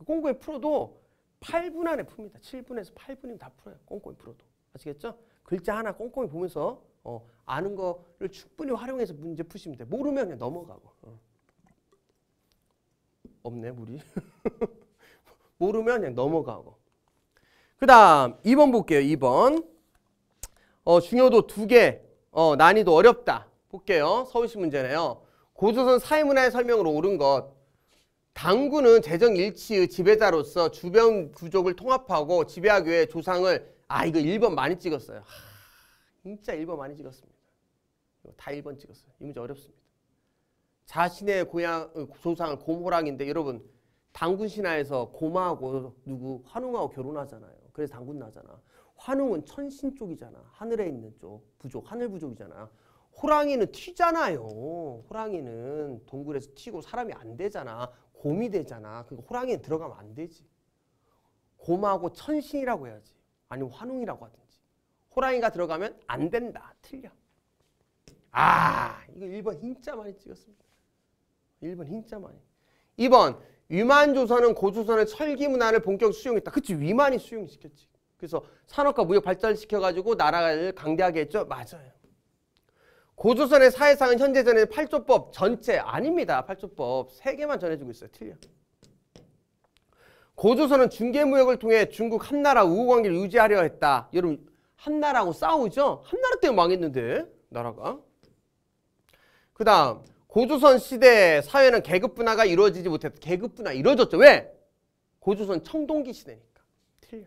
꼼꼼히 풀어도 8분 안에 풉니다. 7분에서 8분이면 다 풀어요. 꼼꼼히 풀어도. 아시겠죠? 글자 하나 꼼꼼히 보면서 어, 아는 거를 충분히 활용해서 문제 푸시면 돼. 모르면 그냥 넘어가고. 어. 없네 물이. 모르면 그냥 넘어가고. 그 다음 2번 볼게요. 2번. 어, 중요도 2개. 어, 난이도 어렵다. 볼게요. 서울시 문제네요. 고조선 사회문화의 설명으로 옳은 것. 당군은 재정일치의 지배자로서 주변 부족을 통합하고 지배하기 위해 조상을 아 이거 1번 많이 찍었어요. 하, 진짜 1번 많이 찍었습니다. 다 1번 찍었어요. 이 문제 어렵습니다. 자신의 고향 어, 조상을 곰호랑인데 여러분 당군 신화에서 고마하고 누구 환웅하고 결혼하잖아요. 그래서 당군 나잖아. 환웅은 천신 쪽이잖아. 하늘에 있는 쪽 부족, 하늘 부족이잖아. 호랑이는 튀잖아요. 호랑이는 동굴에서 튀고 사람이 안 되잖아. 곰이 되잖아. 그러니까 호랑이는 들어가면 안 되지. 곰하고 천신이라고 해야지. 아니면 환웅이라고 하든지. 호랑이가 들어가면 안 된다. 틀려. 아, 이거 1번 흰자 많이 찍었습니다. 1번 흰자 많이. 2번 위만 조선은 고조선의 철기 문화를 본격 수용했다. 그치 위만이 수용시켰지. 그래서 산업과 무역 발전시켜가지고 나라를 강대하게 했죠. 맞아요. 고조선의 사회상은 현재전의 8조법 전체 아닙니다. 8조법 3개만 전해주고 있어요. 틀려. 고조선은 중개무역을 통해 중국 한나라 우호관계를 유지하려 했다. 여러분 한나라하고 싸우죠? 한나라 때문에 망했는데 나라가. 그 다음 고조선 시대 사회는 계급 분화가 이루어지지 못했다. 계급 분화 이루어졌죠. 왜? 고조선 청동기 시대니까. 틀려.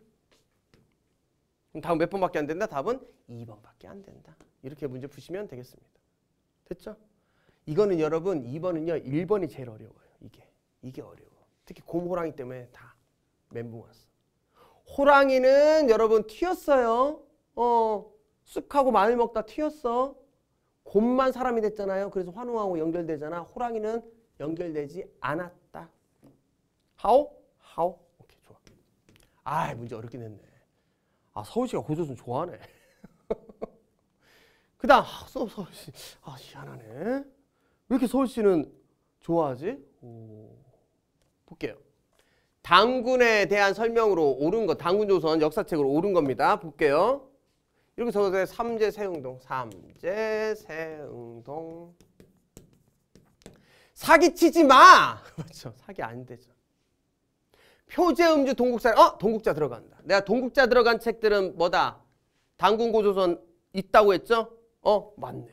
그럼 다음 몇 번밖에 안 된다? 답은 2번밖에 안 된다. 이렇게 문제 푸시면 되겠습니다. 됐죠? 이거는 여러분 2번은요. 1번이 제일 어려워요. 이게. 이게 어려워. 특히 곰호랑이 때문에 다 멘붕 왔어. 호랑이는 여러분 튀었어요. 어, 쑥하고 마늘 먹다 튀었어. 곰만 사람이 됐잖아요. 그래서 환호하고 연결되잖아. 호랑이는 연결되지 않았다. 하오? 하오? 오케이, 좋아. 아, 문제 어렵게 냈네. 아, 서울시가 고조선 좋아하네. 그 다음 아, 서, 서울시 아 희한하네 왜 이렇게 서울시는 좋아하지? 오. 볼게요 당군에 대한 설명으로 옳은 거 당군조선 역사책으로 옳은 겁니다 볼게요 이렇게 적어서 삼재 세흥동 삼재 세흥동 사기 치지 마 그렇죠 사기 안 되죠 표제음주 동국사 어 동국자 들어간다 내가 동국자 들어간 책들은 뭐다 당군 고조선 있다고 했죠? 어 맞네.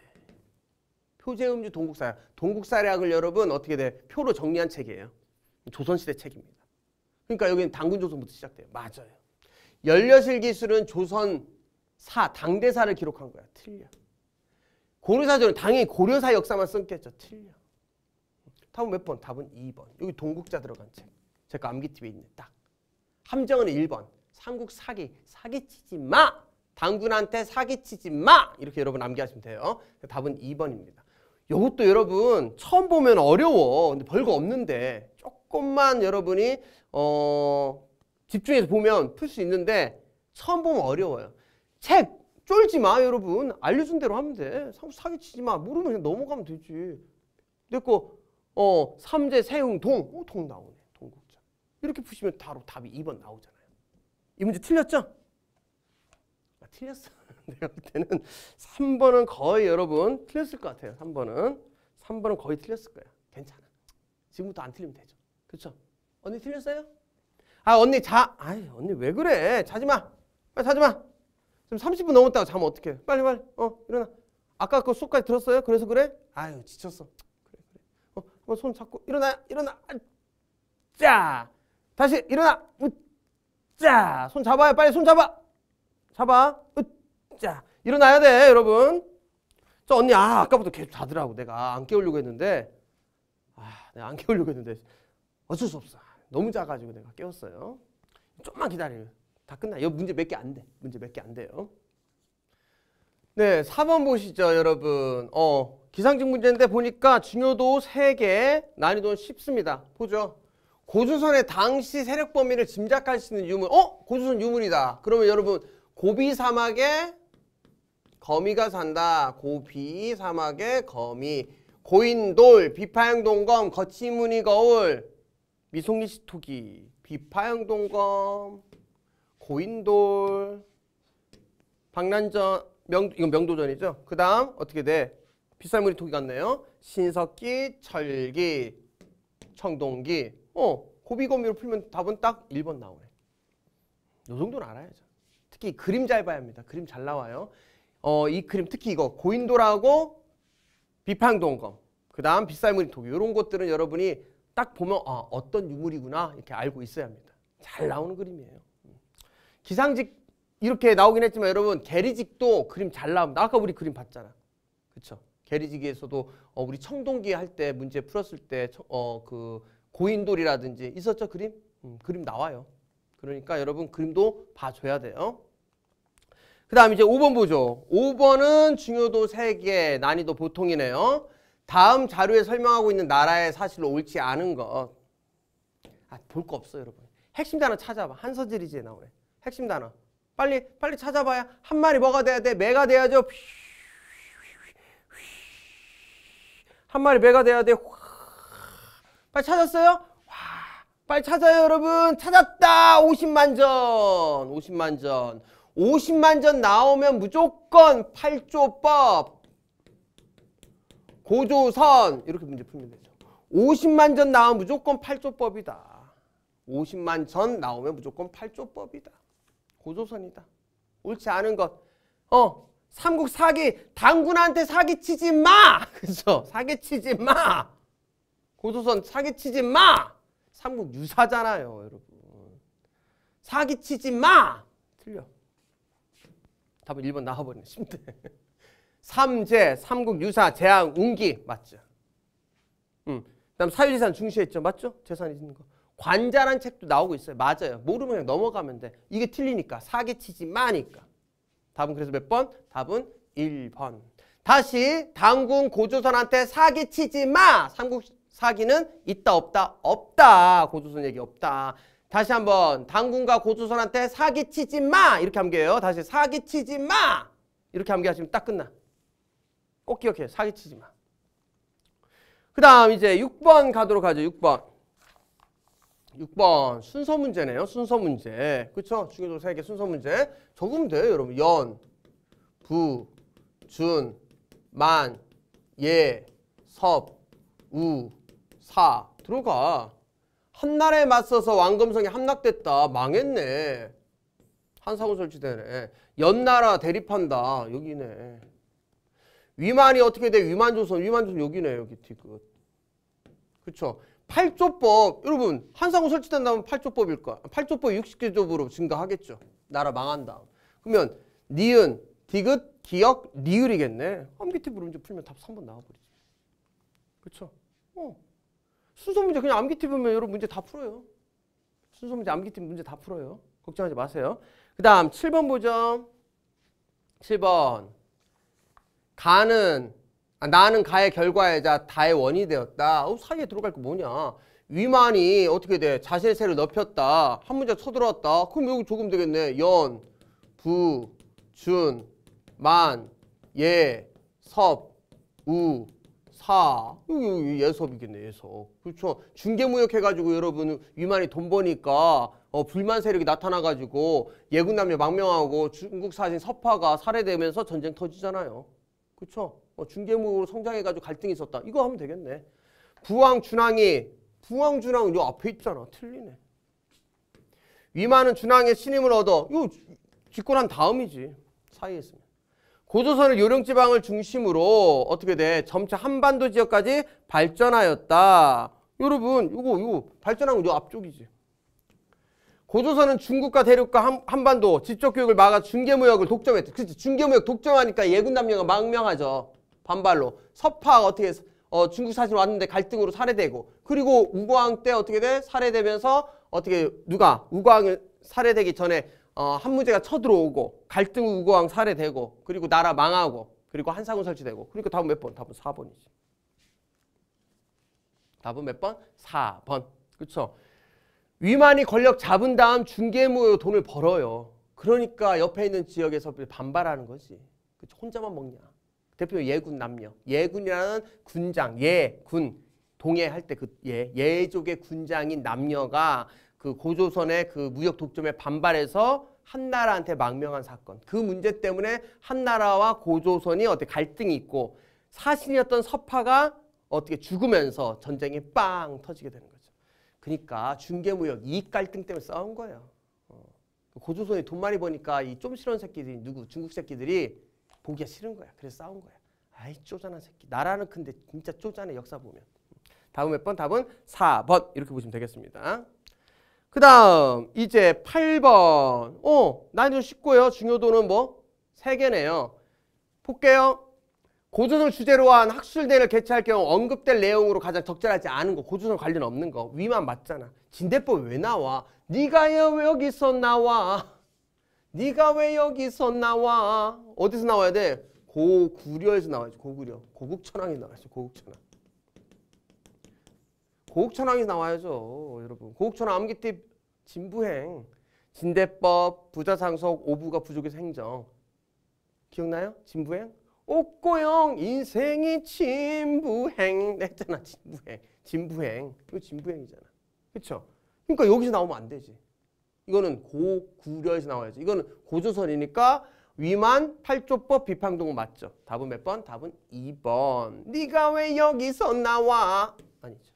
표제음주 동국사약. 동국사약을 여러분 어떻게 돼? 표로 정리한 책이에요. 조선시대 책입니다. 그러니까 여기는 당군조선부터 시작돼요. 맞아요. 열려실기술은 조선 사, 당대사를 기록한 거야. 틀려. 고려사절은 당연히 고려사 역사만 썼겠죠. 틀려. 답은 몇 번? 답은 2번. 여기 동국자 들어간 책. 제가 암기 t 에 있는 딱. 함정은 1번. 삼국 사기. 사기 치지 마! 당군한테 사기치지 마! 이렇게 여러분 암기하시면 돼요. 그 답은 2번입니다. 이것도 여러분 처음 보면 어려워. 근데 별거 없는데 조금만 여러분이 어, 집중해서 보면 풀 수 있는데 처음 보면 어려워요. 책 쫄지 마 여러분. 알려준 대로 하면 돼. 사기치지 마. 모르면 그냥 넘어가면 되지. 됐고 어, 삼재 세웅동. 어, 동 나오네. 동국자. 이렇게 푸시면 바로 답이 2번 나오잖아요. 이 문제 틀렸죠? 아, 틀렸어. 내가 볼 때는 3번은 거의 여러분 틀렸을 것 같아요. 3번은. 3번은 거의 틀렸을 거예요. 괜찮아. 지금부터 안 틀리면 되죠. 그렇죠? 언니 틀렸어요? 아 언니 자. 아이 언니 왜 그래. 자지 마. 빨리 자지 마. 지금 30분 넘었다고 자면 어떡해. 빨리 빨리. 어 일어나. 아까 그 수까지 들었어요? 그래서 그래? 아유 지쳤어. 그래 그래. 어 한번 손 잡고 일어나 일어나. 자 다시 일어나. 자손 잡아요. 빨리 손 잡아. 잡아. 으짜. 일어나야 돼, 여러분. 저 언니, 아, 아까부터 계속 자더라고. 내가 안 깨우려고 했는데. 아, 내가 안 깨우려고 했는데. 어쩔 수 없어. 너무 작아지고 내가 깨웠어요. 좀만 기다려. 다 끝나. 요 문제 몇 개 안 돼. 문제 몇 개 안 돼요. 네, 4번 보시죠, 여러분. 어, 기상직 문제인데 보니까 중요도 3개, 난이도는 쉽습니다. 보죠. 고조선의 당시 세력 범위를 짐작할 수 있는 유물. 어? 고조선 유물이다. 그러면 여러분 고비 사막에 거미가 산다. 고비 사막에 거미. 고인돌, 비파형동검, 거치무늬 거울, 미송이 시토기, 비파형동검, 고인돌, 박난전, 명, 이건 명도전이죠. 그 다음 어떻게 돼? 비살무늬 토기 같네요. 신석기, 철기, 청동기. 어, 고비검으로 풀면 답은 딱 1번 나오네. 요 정도는 알아야죠. 특히 그림 잘 봐야 합니다. 그림 잘 나와요. 어, 이 그림 특히 이거 고인돌하고 비팡동검 그 다음 빗살무늬 토 이런 것들은 여러분이 딱 보면 아, 어떤 유물이구나 이렇게 알고 있어야 합니다. 잘 나오는 그림이에요. 기상직 이렇게 나오긴 했지만 여러분 게리직도 그림 잘 나옵니다. 아까 우리 그림 봤잖아. 그렇죠? 게리지에서도 어, 우리 청동기 할 때 문제 풀었을 때어그 고인돌이라든지 있었죠 그림? 음, 그림 나와요. 그러니까 여러분 그림도 봐줘야 돼요. 그 다음 이제 5번 보죠. 5번은 중요도 3개, 난이도 보통이네요. 다음 자료에 설명하고 있는 나라의 사실로 옳지 않은 것. 아, 볼 거 없어 여러분. 핵심 단어 찾아봐. 한서지리지에 나오네. 핵심 단어. 빨리 빨리 찾아봐야 한 마리 뭐가 돼야 돼? 매가 돼야죠. 한 마리 매가 돼야 돼. 빨리 찾았어요? 빨리 찾아요 여러분 찾았다 50만 전 50만 전 50만 전 나오면 무조건 8조법 고조선 이렇게 문제 풀면 되죠 50만 전 나오면 무조건 8조법이다 50만 전 나오면 무조건 8조법이다 고조선이다 옳지 않은 것어 삼국 사기 당군한테 사기치지 마 그죠 사기치지 마 고조선 사기치지 마 삼국 유사잖아요, 여러분. 사기치지 마! 틀려. 답은 1번 나와버리네. 심대. 삼재, 삼국 유사, 재앙, 운기. 맞죠? 음. 그 다음 사유재산 중시했죠. 맞죠? 재산 있는 거. 관자란 책도 나오고 있어요. 맞아요. 모르면 그냥 넘어가면 돼. 이게 틀리니까. 사기치지 마니까. 답은 그래서 몇 번? 답은 1번. 다시 당군 고조선한테 사기치지 마! 삼국 사기는 있다 없다 없다 고조선 얘기 없다 다시 한번 당군과 고조선한테 사기치지 마 이렇게 함께해요 다시 사기치지 마 이렇게 함께하시면 딱 끝나 꼭 기억해요 사기치지 마그 다음 이제 6번 가도록 하죠 6번 6번 순서 문제네요 순서 문제 그쵸 렇 중요도사 에게 순서 문제 적으면 돼요 여러분 연, 부, 준, 만, 예, 섭, 우, 4 들어가. 한날에 맞서서 왕검성이 함락됐다. 망했네. 한사군 설치되네. 연나라 대립한다. 여기네. 위만이 어떻게 돼? 위만조선. 위만조선 여기네. 여기 뒤끝. 그쵸? 팔조법. 여러분 한사군 설치된다면 팔조법일 거야. 팔조법 60개조법으로 증가하겠죠. 나라 망한 다 그러면 니은, 디귿, 기역, 리을이겠네. 한 밑에 물음제 풀면 답 3번 나와버리지. 그쵸? 어. 순서 문제 그냥 암기 팁으면 여러분 문제 다 풀어요. 순서 문제 암기 팁 문제 다 풀어요. 걱정하지 마세요. 그 다음 7번 보죠. 7번 가는 아, 나는 가의 결과이자 다의 원이 되었다. 어, 사이에 들어갈 게 뭐냐. 위만이 어떻게 돼? 자신의 세를 넓혔다. 한 문제 쳐들어왔다. 그럼 여기 조금 되겠네. 연, 부, 준, 만, 예, 섭, 우, 4. 예섭이겠네, 예섭. 그렇죠. 중개무역 해가지고 여러분 위만이 돈 버니까 어, 불만 세력이 나타나가지고 예군남녀 망명하고 중국 사신 서파가 살해되면서 전쟁 터지잖아요. 그렇죠. 어, 중개무역으로 성장해가지고 갈등이 있었다. 이거 하면 되겠네. 부왕 준왕이 부왕 준왕은 요 앞에 있잖아. 틀리네. 위만은 준왕의 신임을 얻어. 이거 집권한 다음이지. 사이에 있으면. 고조선은 요령지방을 중심으로 어떻게 돼? 점차 한반도 지역까지 발전하였다. 여러분, 이거 이거 발전한 거요 앞쪽이지. 고조선은 중국과 대륙과 한, 반도 지적 교역을 막아 중계무역을 독점했다. 그렇지. 중계무역 독점하니까 예군남녀가 망명하죠. 반발로. 서파가 어떻게 어, 중국 사실 왔는데 갈등으로 살해되고 그리고 우광 때 어떻게 돼? 살해되면서 어떻게 누가 우광을 살해되기 전에 어, 한문제가 쳐들어오고 갈등 우거왕 살해되고 그리고 나라 망하고 그리고 한사군 설치되고 그러니까 답은 몇 번? 답은 4번이지. 답은 몇 번? 4번. 그렇죠? 위만이 권력 잡은 다음 중개 무역 돈을 벌어요. 그러니까 옆에 있는 지역에서 반발하는 거지. 그쵸? 혼자만 먹냐. 대표 예군 남녀. 예군이라는 군장, 예, 군. 동해할 때 그 예, 예족의 군장인 남녀가 그 고조선의 그 무역 독점에 반발해서 한나라한테 망명한 사건. 그 문제 때문에 한나라와 고조선이 어떻게 갈등이 있고 사신이었던 서파가 어떻게 죽으면서 전쟁이 빵 터지게 되는 거죠. 그러니까 중개무역 이익 갈등 때문에 싸운 거예요. 어. 고조선이 돈 많이 버니까 이 좀 싫은 새끼들이 누구 중국 새끼들이 보기가 싫은 거야. 그래서 싸운 거야. 아이 쪼잔한 새끼. 나라는 근데 진짜 쪼잔해 역사 보면. 음. 다음 몇번 답은 4번 이렇게 보시면 되겠습니다. 그 다음 이제 8번 어 난이도 쉽고요 중요도는 뭐 3개네요 볼게요 고전을 주제로 한 학술대회를 개최할 경우 언급될 내용으로 가장 적절하지 않은 거 고전과 관련 없는 거 위만 맞잖아 진대법 왜 나와 네가 왜 여기서 나와 네가 왜 여기서 나와 어디서 나와야 돼 고구려에서 나와야지 고구려 고국천왕이 나와야지 고국천왕 고국천왕이 나와야죠. 여러분 고국천 왕 암기팁 진부행 진대법 부자상속 오부가 부족의 행정 기억나요? 진부행 옥고영 인생이 진부행 했잖아 진부행 진부행 이거 진부행이잖아 그쵸 그러니까 여기서 나오면 안 되지 이거는 고구려에서 나와야지 이거는 고조선이니까 위만 8조법 비판동 맞죠? 답은 몇 번? 답은 2번. 네가 왜 여기서 나와? 아니죠.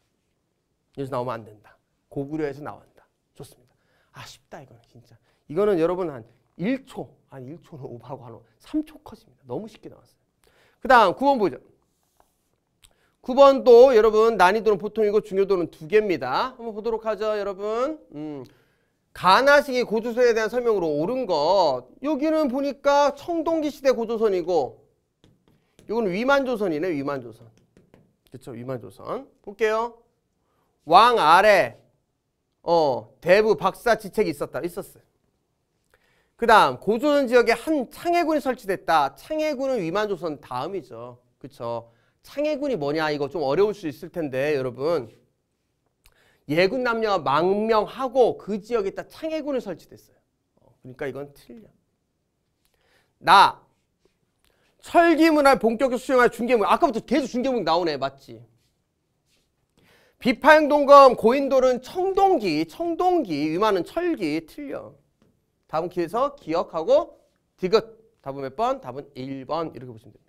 여기서 나오면 안 된다. 고구려에서 나온다. 좋습니다. 아쉽다 이거는 진짜. 이거는 여러분 한 1초, 한 1초는 오버하고 한 3초 커집니다 너무 쉽게 나왔어요. 그 다음 9번 보죠. 9번 또 여러분 난이도는 보통이고 중요도는 두 개입니다. 한번 보도록 하죠 여러분. 음. 가나식의 고조선에 대한 설명으로 옳은 것. 여기는 보니까 청동기 시대 고조선이고 이건 위만조선이네 위만조선. 그렇죠 위만조선. 볼게요. 왕 아래 어, 대부 박사 지책이 있었다. 있었어그 다음 고조선 지역에 한 창해군이 설치됐다. 창해군은 위만조선 다음이죠. 그쵸. 창해군이 뭐냐 이거 좀 어려울 수 있을 텐데 여러분. 예군 남녀가 망명하고 그 지역에 다 창해군이 설치됐어요. 어, 그러니까 이건 틀려. 나 철기문화를 본격적으로 수용할 중개문 아까부터 계속 중개문 나오네 맞지? 비파행동검 고인돌은 청동기, 청동기, 위만은 철기, 틀려. 다음 기에서 기억하고 디귿. 답은 몇 번? 답은 1번 이렇게 보시면 됩니다.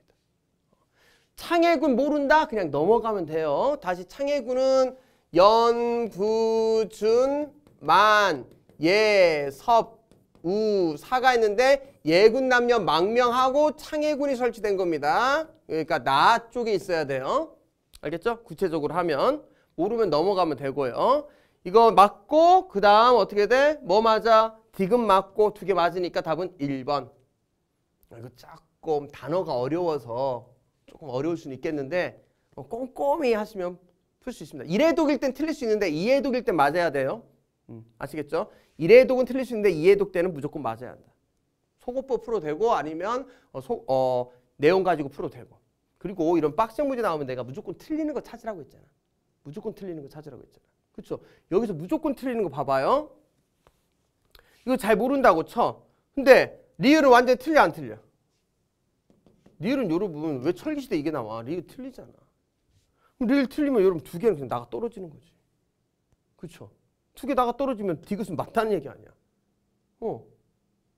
창해군 모른다? 그냥 넘어가면 돼요. 다시 창해군은 연구준 만, 예, 섭, 우, 사가 있는데 예군 남녀 망명하고 창해군이 설치된 겁니다. 그러니까 나 쪽에 있어야 돼요. 알겠죠? 구체적으로 하면. 오르면 넘어가면 되고요. 어? 이거 맞고 그 다음 어떻게 돼? 뭐 맞아? 디귿 맞고 두 개 맞으니까 답은 1번. 아, 이거 조금 단어가 어려워서 조금 어려울 수는 있겠는데 어, 꼼꼼히 하시면 풀 수 있습니다. 1회독일 땐 틀릴 수 있는데 2회독일 땐 맞아야 돼요. 음, 아시겠죠? 1회독은 틀릴 수 있는데 2회독 때는 무조건 맞아야 한다. 속어법 풀어도 되고 아니면 어, 소, 어, 내용 가지고 풀어도 되고. 그리고 이런 빡센 문제 나오면 내가 무조건 틀리는 거 찾으라고 했잖아. 무조건 틀리는 거 찾으라고 했잖아. 그렇죠? 여기서 무조건 틀리는 거 봐봐요. 이거 잘 모른다고 쳐. 근데 리을은 완전히 틀려 안 틀려? 리을은 여러분 왜 철기시대 이게 나와? 리을 틀리잖아. 그럼 리을 틀리면 여러분 두 개는 그냥 나가 떨어지는 거지. 그렇죠? 두개 나가 떨어지면 디귿은 맞다는 얘기 아니야. 어.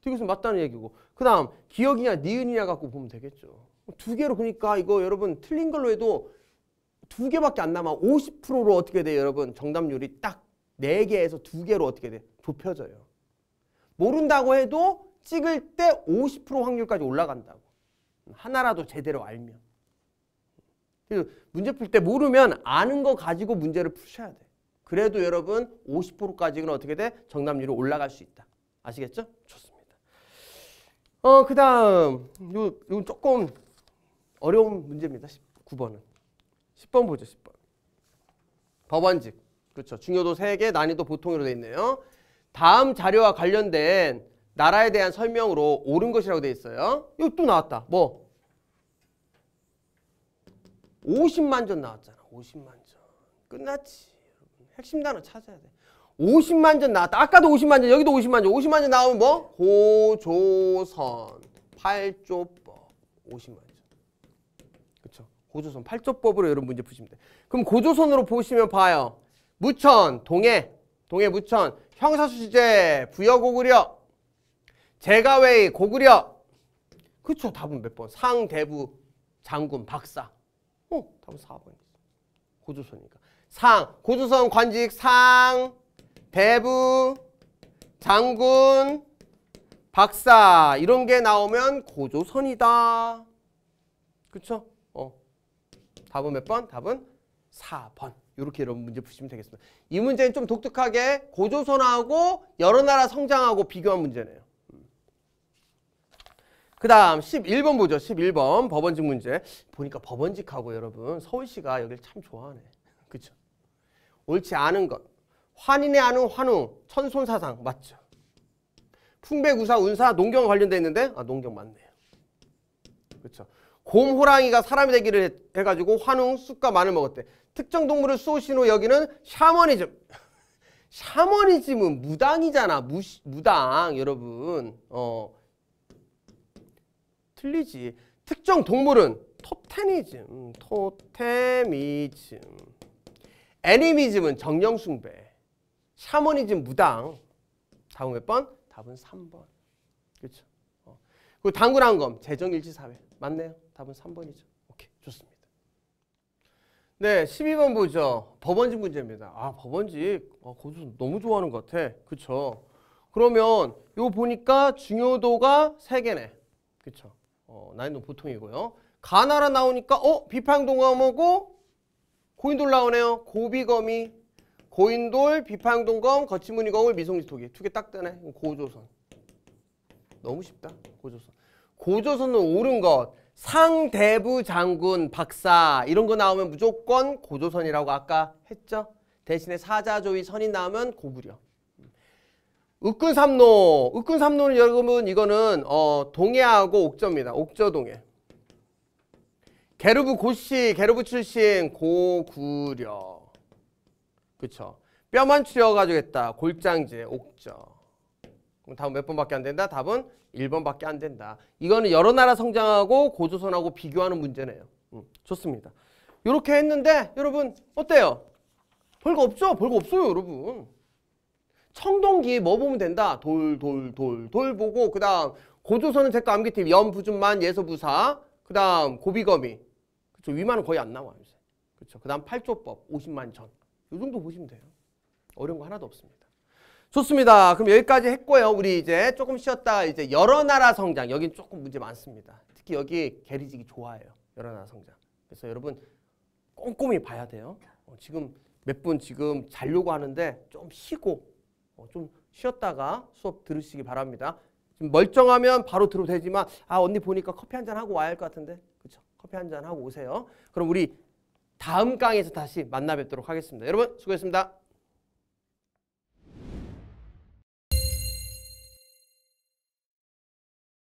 디귿은 맞다는 얘기고. 그 다음 기억이냐 니은이냐 갖고 보면 되겠죠. 두 개로 그러니까 이거 여러분 틀린 걸로 해도 두 개밖에 안 남아 50%로 어떻게 돼요 여러분 정답률이 딱 네개에서두개로 어떻게 돼 좁혀져요 모른다고 해도 찍을 때 50% 확률까지 올라간다고 하나라도 제대로 알면 그래서 문제 풀 때 모르면 아는 거 가지고 문제를 푸셔야 돼 그래도 여러분 50%까지는 어떻게 돼? 정답률이 올라갈 수 있다 아시겠죠? 좋습니다 어그 다음 요, 요 조금 어려운 문제입니다 9번은 10번 보죠. 10번. 법원직. 그렇죠. 중요도 3개, 난이도 보통으로 돼 있네요. 다음 자료와 관련된 나라에 대한 설명으로 옳은 것이라고 돼 있어요. 이거 또 나왔다. 뭐? 50만 전 나왔잖아. 50만 전. 끝났지. 핵심 단어 찾아야 돼. 50만 전 나왔다. 아까도 50만 전, 여기도 50만 전. 50만 전 나오면 뭐? 고조선, 팔조법, 50만 고조선 팔조법으로 여러분 문제 푸시면 돼. 그럼 고조선으로 보시면 봐요. 무천, 동해, 동해 무천, 형사수지제, 부여고구려, 제가웨이, 고구려. 그쵸, 답은 몇 번? 상, 대부, 장군, 박사. 어, 답은 4번. 고조선이니까. 상, 고조선 관직, 상, 대부, 장군, 박사 이런 게 나오면 고조선이다. 그쵸? 어. 답은 몇 번? 답은 4번. 이렇게 여러분 문제 푸시면 되겠습니다. 이 문제는 좀 독특하게 고조선하고 여러 나라 성장하고 비교한 문제네요. 음. 그 다음 11번 보죠. 11번 법원직 문제. 보니까 법원직하고 여러분 서울시가 여기참 좋아하네. 그쵸? 옳지 않은 것. 환인의 아는 환웅, 천손사상 맞죠? 풍배구사, 운사, 농경 관련돼 있는데 아 농경 맞네요. 그렇죠? 곰 호랑이가 사람이 되기를 해, 가지고 환웅 쑥과 마늘 먹었대. 특정 동물을 쏘시노 여기는 샤머니즘. 샤머니즘은 무당이잖아. 무, 무당 여러분. 어 틀리지. 특정 동물은 토테니즘. 음, 토테미즘. 애니미즘은 정령숭배. 샤머니즘 무당. 답은 몇 번? 답은 3번. 그렇죠. 어. 그리고 당군한 검 재정일치사회. 맞네요. 답은 3번이죠. 오케이, 좋습니다. 네, 12번 보죠. 법원직 문제입니다. 아, 법원직. 아, 고수 너무 좋아하는 것 같아. 그쵸. 그러면 이 보니까 중요도가 3개네. 그쵸. 어, 난이도 보통이고요. 가나라 나오니까 어? 비팡동검하고 고인돌 나오네요. 고비검이 고인돌, 비팡동검, 거치무늬검을 미송지토기. 두 개딱 뜨네. 고조선. 너무 쉽다. 고조선. 고조선은 옳은 것 상대부 장군 박사 이런 거 나오면 무조건 고조선이라고 아까 했죠. 대신에 사자조의 선이 나오면 고구려. 읍근삼노, 읍근삼노는 여러분 이거는 어, 동해하고 옥저입니다. 옥저동해. 게르부 고씨, 게르부 출신 고구려. 그쵸. 뼈만 추려가지고 했다. 골장제, 옥저. 그럼 답은 몇 번밖에 안 된다? 답은 1번밖에 안 된다. 이거는 여러 나라 성장하고 고조선하고 비교하는 문제네요. 음, 좋습니다. 이렇게 했는데 여러분 어때요? 별거 없죠? 별거 없어요 여러분. 청동기 뭐 보면 된다? 돌, 돌, 돌, 돌 보고 그 다음 고조선은 제과 암기팁 염부준만 예서부사 그 다음 고비거미 그쵸 위만은 거의 안 나와요. 그쵸 그 다음 팔조법 50만 전. 이 정도 보시면 돼요. 어려운 거 하나도 없습니다. 좋습니다. 그럼 여기까지 했고요. 우리 이제 조금 쉬었다 이제 여러 나라 성장. 여긴 조금 문제 많습니다. 특히 여기 게리직이 좋아해요. 여러 나라 성장. 그래서 여러분 꼼꼼히 봐야 돼요. 어, 지금 몇 분 지금 자려고 하는데 좀 쉬고 어, 좀 쉬었다가 수업 들으시기 바랍니다. 지금 멀쩡하면 바로 들어도 되지만 아 언니 보니까 커피 한잔 하고 와야 할 것 같은데 그렇죠? 커피 한잔 하고 오세요. 그럼 우리 다음 강에서 다시 만나 뵙도록 하겠습니다. 여러분 수고했습니다.